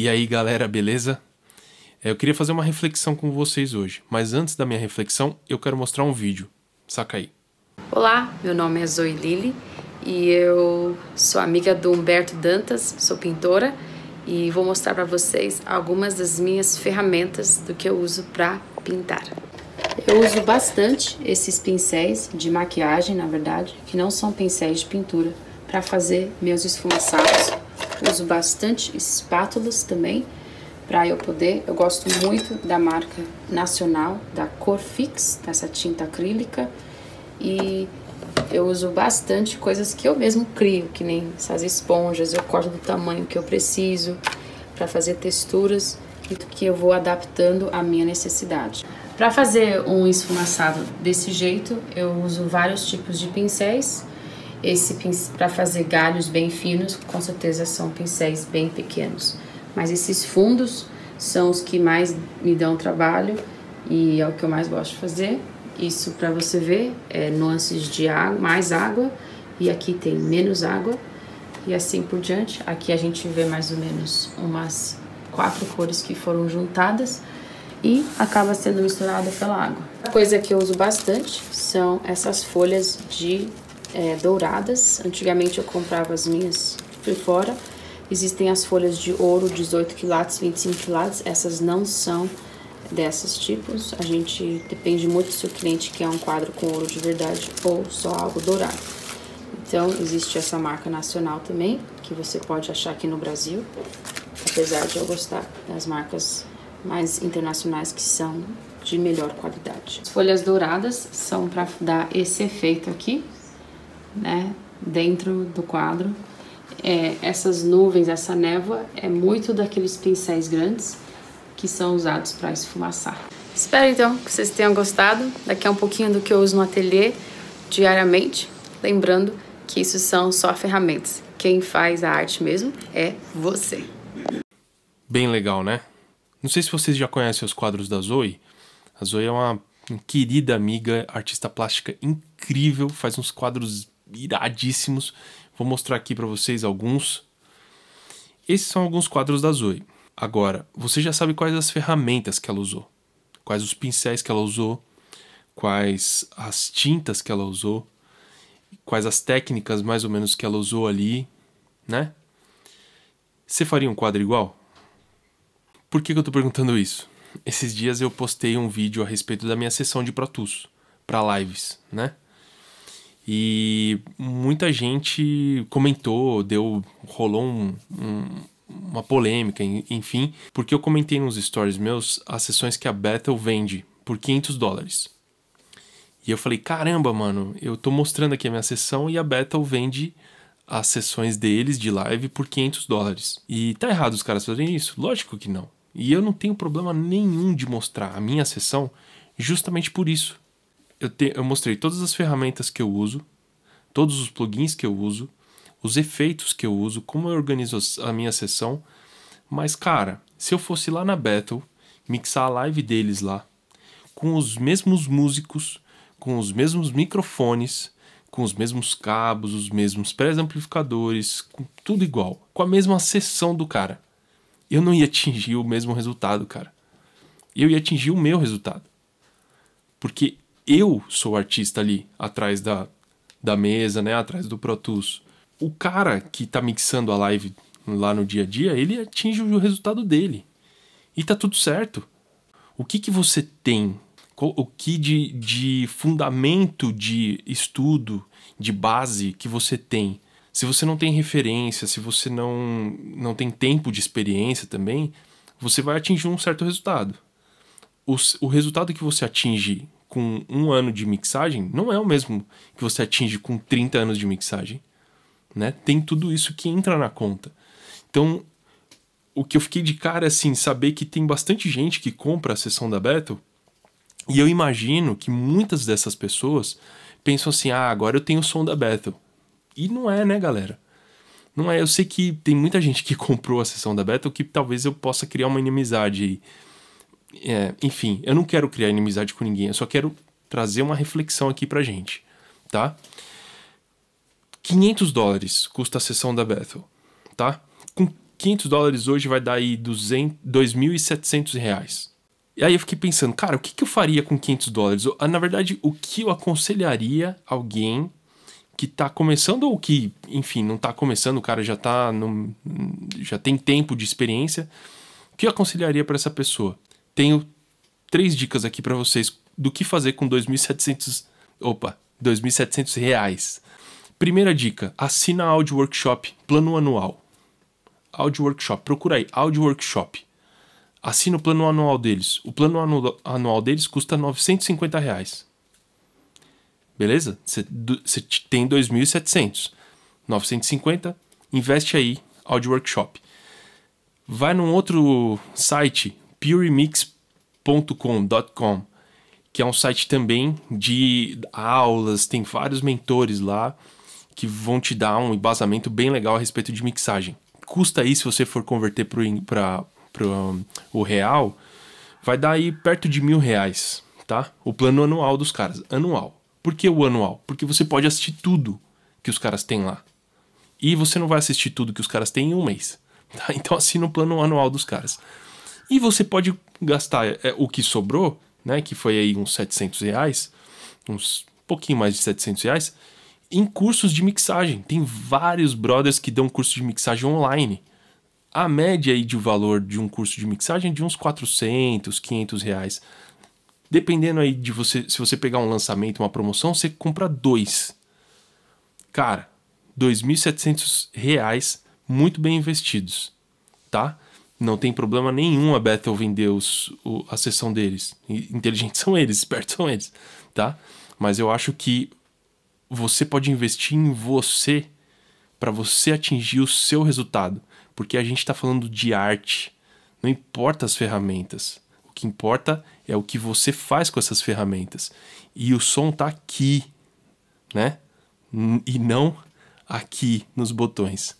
E aí, galera, beleza? É, eu queria fazer uma reflexão com vocês hoje, mas antes da minha reflexão, eu quero mostrar um vídeo. Saca aí. Olá, meu nome é Zoe Lili e eu sou amiga do Humberto Dantas, sou pintora e vou mostrar para vocês algumas das minhas ferramentas do que eu uso para pintar. Eu uso bastante esses pincéis de maquiagem, na verdade, que não são pincéis de pintura, para fazer meus esfumaçados Uso bastante espátulas também para eu poder. Eu gosto muito da marca nacional, da Corfix, dessa tinta acrílica. E eu uso bastante coisas que eu mesmo crio, que nem essas esponjas, eu corto do tamanho que eu preciso para fazer texturas que eu vou adaptando à minha necessidade. Para fazer um esfumaçado desse jeito, eu uso vários tipos de pincéis, esse para fazer galhos bem finos, com certeza são pincéis bem pequenos. Mas esses fundos são os que mais me dão trabalho e é o que eu mais gosto de fazer. Isso para você ver é nuances de água, mais água e aqui tem menos água e assim por diante. Aqui a gente vê mais ou menos umas quatro cores que foram juntadas e acaba sendo misturada pela água. A coisa que eu uso bastante são essas folhas de é, douradas. Antigamente eu comprava as minhas por fora. Existem as folhas de ouro 18 quilates, 25 quilates. Essas não são desses tipos. A gente depende muito se o cliente quer um quadro com ouro de verdade ou só algo dourado. Então, existe essa marca nacional também, que você pode achar aqui no Brasil. Apesar de eu gostar das marcas mais internacionais que são de melhor qualidade. As folhas douradas são para dar esse efeito aqui, né, dentro do quadro. É, essas nuvens, essa névoa, é muito daqueles pincéis grandes que são usados para esfumaçar. Espero então que vocês tenham gostado. Daqui a um pouquinho do que eu uso no ateliê diariamente. Lembrando que isso são só ferramentas. Quem faz a arte mesmo é você. Bem legal, né? Não sei se vocês já conhecem os quadros da Zoe. A Zoe é uma querida amiga, artista plástica incrível, faz uns quadros iradíssimos. Vou mostrar aqui para vocês alguns. Esses são alguns quadros da Zoe. Agora, você já sabe quais as ferramentas que ela usou, quais os pincéis que ela usou, quais as tintas que ela usou, quais as técnicas mais ou menos que ela usou ali, né? Você faria um quadro igual? Por que, que eu estou perguntando isso? Esses dias eu postei um vídeo a respeito da minha sessão de Pro Tools para lives, né? E muita gente comentou, deu, rolou um, um, uma polêmica, enfim, porque eu comentei nos stories meus as sessões que a Battle vende por 500 dólares. E eu falei, caramba, mano, eu tô mostrando aqui a minha sessão e a Battle vende as sessões deles de live por 500 dólares. E tá errado os caras fazerem isso? Lógico que não. E eu não tenho problema nenhum de mostrar a minha sessão justamente por isso eu, te, eu mostrei todas as ferramentas que eu uso, todos os plugins que eu uso, os efeitos que eu uso, como eu organizo a minha sessão. Mas, cara, se eu fosse lá na Battle, mixar a live deles lá, com os mesmos músicos, com os mesmos microfones, com os mesmos cabos, os mesmos pré-amplificadores, com tudo igual, com a mesma sessão do cara. Eu não ia atingir o mesmo resultado, cara. Eu ia atingir o meu resultado. Porque eu sou artista ali atrás da, da mesa, né, atrás do Pro Tools. O cara que tá mixando a live lá no dia a dia, ele atinge o resultado dele. E tá tudo certo. O que que você tem? O que de, de fundamento de estudo, de base que você tem? Se você não tem referência, se você não, não tem tempo de experiência também, você vai atingir um certo resultado. O, o resultado que você atinge com um ano de mixagem não é o mesmo que você atinge com 30 anos de mixagem. Né? Tem tudo isso que entra na conta. Então, o que eu fiquei de cara é assim, saber que tem bastante gente que compra a sessão da Battle, e eu imagino que muitas dessas pessoas pensam assim: ah, agora eu tenho o som da Battle. E não é, né, galera? Não é. Eu sei que tem muita gente que comprou a sessão da Battle que talvez eu possa criar uma inimizade aí é, enfim, eu não quero criar inimizade com ninguém, eu só quero trazer uma reflexão aqui pra gente, tá? 500 dólares custa a sessão da Bethel, tá? Com 500 dólares hoje vai dar aí 200, 2.700 reais. E aí eu fiquei pensando, cara, o que, que eu faria com 500 dólares? Na verdade, o que eu aconselharia alguém que tá começando ou que, enfim, não tá começando, o cara já tá no, já tem tempo de experiência, o que eu aconselharia para essa pessoa? tenho três dicas aqui para vocês do que fazer com 2.700, opa, 2.700 reais. Primeira dica, assina a Workshop, plano anual. Audio Workshop, procura aí, Audio Workshop. Assina o plano anual deles. O plano anu anual deles custa 950 reais. Beleza? Você tem 2.700. 950, investe aí, Audio Workshop. Vai num outro site, puremix.com.com, que é um site também de aulas, tem vários mentores lá que vão te dar um embasamento bem legal a respeito de mixagem. Custa aí, se você for converter para um, o real, vai dar aí perto de mil reais, tá? O plano anual dos caras, anual. Por que o anual? Porque você pode assistir tudo que os caras têm lá. E você não vai assistir tudo que os caras têm em um mês. Tá? Então assina o plano anual dos caras. E você pode gastar é, o que sobrou, né, que foi aí uns 700 reais, uns pouquinho mais de 700 reais, em cursos de mixagem. Tem vários brothers que dão curso de mixagem online. A média aí de valor de um curso de mixagem é de uns 400, 500 reais. Dependendo aí de você, se você pegar um lançamento, uma promoção, você compra dois. Cara, 2.700 reais muito bem investidos, tá? Não tem problema nenhum a Bethel vender os, o, a sessão deles. Inteligentes são eles, espertos são eles, tá? Mas eu acho que você pode investir em você para você atingir o seu resultado, porque a gente está falando de arte. Não importa as ferramentas. O que importa é o que você faz com essas ferramentas. E o som tá aqui, né? E não aqui nos botões.